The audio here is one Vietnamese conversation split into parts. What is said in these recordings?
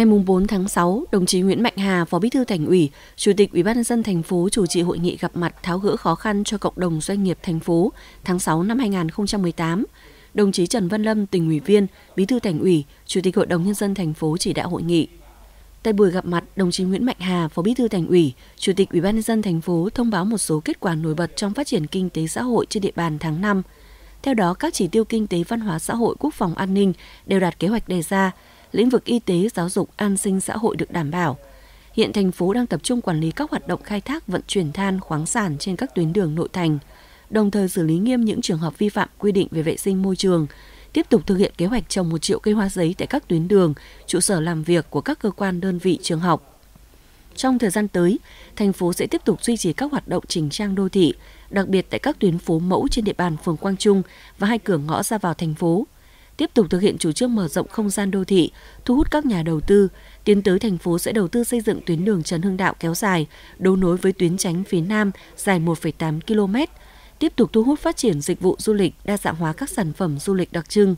Ngày 4 tháng 6, đồng chí Nguyễn Mạnh Hà, Phó Bí thư Thành ủy, Chủ tịch Ủy ban nhân dân thành phố chủ trì hội nghị gặp mặt tháo gỡ khó khăn cho cộng đồng doanh nghiệp thành phố tháng 6 năm 2018. Đồng chí Trần Văn Lâm, tỉnh ủy viên, Bí thư Thành ủy, Chủ tịch Hội đồng nhân dân thành phố chỉ đạo hội nghị. Tại buổi gặp mặt, đồng chí Nguyễn Mạnh Hà, Phó Bí thư Thành ủy, Chủ tịch Ủy ban nhân dân thành phố thông báo một số kết quả nổi bật trong phát triển kinh tế xã hội trên địa bàn tháng 5. Theo đó, các chỉ tiêu kinh tế văn hóa xã hội quốc phòng an ninh đều đạt kế hoạch đề ra, lĩnh vực y tế, giáo dục, an sinh xã hội được đảm bảo. Hiện thành phố đang tập trung quản lý các hoạt động khai thác vận chuyển than, khoáng sản trên các tuyến đường nội thành, đồng thời xử lý nghiêm những trường hợp vi phạm quy định về vệ sinh môi trường, tiếp tục thực hiện kế hoạch trồng 1 triệu cây hoa giấy tại các tuyến đường, trụ sở làm việc của các cơ quan đơn vị trường học. Trong thời gian tới, thành phố sẽ tiếp tục duy trì các hoạt động chỉnh trang đô thị, đặc biệt tại các tuyến phố mẫu trên địa bàn phường Quang Trung và hai cửa ngõ ra vào thành phố – tiếp tục thực hiện chủ trương mở rộng không gian đô thị, thu hút các nhà đầu tư. Tiến tới thành phố sẽ đầu tư xây dựng tuyến đường Trần Hưng Đạo kéo dài, đấu nối với tuyến tránh phía Nam dài 1,8 km, tiếp tục thu hút phát triển dịch vụ du lịch, đa dạng hóa các sản phẩm du lịch đặc trưng.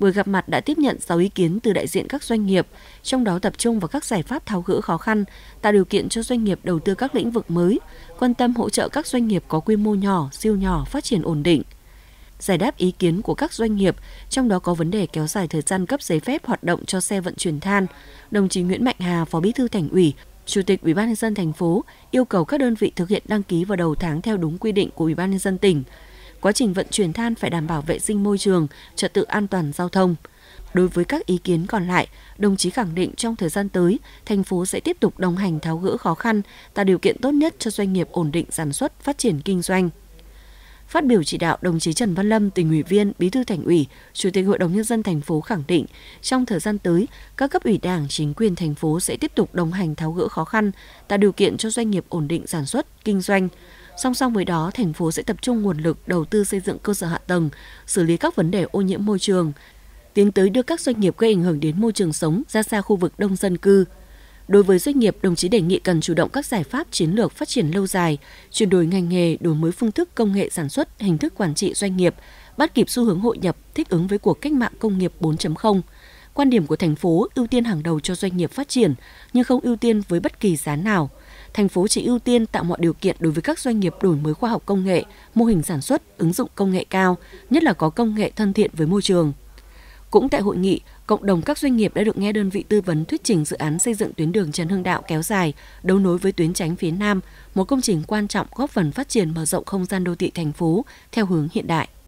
Buổi gặp mặt đã tiếp nhận 6 ý kiến từ đại diện các doanh nghiệp, trong đó tập trung vào các giải pháp tháo gỡ khó khăn, tạo điều kiện cho doanh nghiệp đầu tư các lĩnh vực mới, quan tâm hỗ trợ các doanh nghiệp có quy mô nhỏ, siêu nhỏ phát triển ổn định – giải đáp ý kiến của các doanh nghiệp, trong đó có vấn đề kéo dài thời gian cấp giấy phép hoạt động cho xe vận chuyển than. Đồng chí Nguyễn Mạnh Hà, Phó Bí thư Thành ủy, Chủ tịch Ủy ban nhân dân thành phố yêu cầu các đơn vị thực hiện đăng ký vào đầu tháng theo đúng quy định của Ủy ban nhân dân tỉnh. Quá trình vận chuyển than phải đảm bảo vệ sinh môi trường, trật tự an toàn giao thông. Đối với các ý kiến còn lại, đồng chí khẳng định trong thời gian tới, thành phố sẽ tiếp tục đồng hành tháo gỡ khó khăn, tạo điều kiện tốt nhất cho doanh nghiệp ổn định sản xuất, phát triển kinh doanh. Phát biểu chỉ đạo, đồng chí Trần Văn Lâm, tỉnh ủy viên, Bí thư Thành ủy, Chủ tịch Hội đồng nhân dân thành phố khẳng định, trong thời gian tới, các cấp ủy Đảng, chính quyền thành phố sẽ tiếp tục đồng hành tháo gỡ khó khăn, tạo điều kiện cho doanh nghiệp ổn định sản xuất, kinh doanh. Song song với đó, thành phố sẽ tập trung nguồn lực đầu tư xây dựng cơ sở hạ tầng, xử lý các vấn đề ô nhiễm môi trường, tiến tới đưa các doanh nghiệp gây ảnh hưởng đến môi trường sống ra xa khu vực đông dân cư, Đối với doanh nghiệp, đồng chí đề nghị cần chủ động các giải pháp chiến lược phát triển lâu dài, chuyển đổi ngành nghề, đổi mới phương thức công nghệ sản xuất, hình thức quản trị doanh nghiệp, bắt kịp xu hướng hội nhập, thích ứng với cuộc cách mạng công nghiệp 4.0. Quan điểm của thành phố ưu tiên hàng đầu cho doanh nghiệp phát triển, nhưng không ưu tiên với bất kỳ giá nào. Thành phố chỉ ưu tiên tạo mọi điều kiện đối với các doanh nghiệp đổi mới khoa học công nghệ, mô hình sản xuất, ứng dụng công nghệ cao, nhất là có công nghệ thân thiện với môi trường cũng tại hội nghị, cộng đồng các doanh nghiệp đã được nghe đơn vị tư vấn thuyết trình dự án xây dựng tuyến đường Trần Hưng Đạo kéo dài, đấu nối với tuyến tránh phía Nam, một công trình quan trọng góp phần phát triển mở rộng không gian đô thị thành phố theo hướng hiện đại.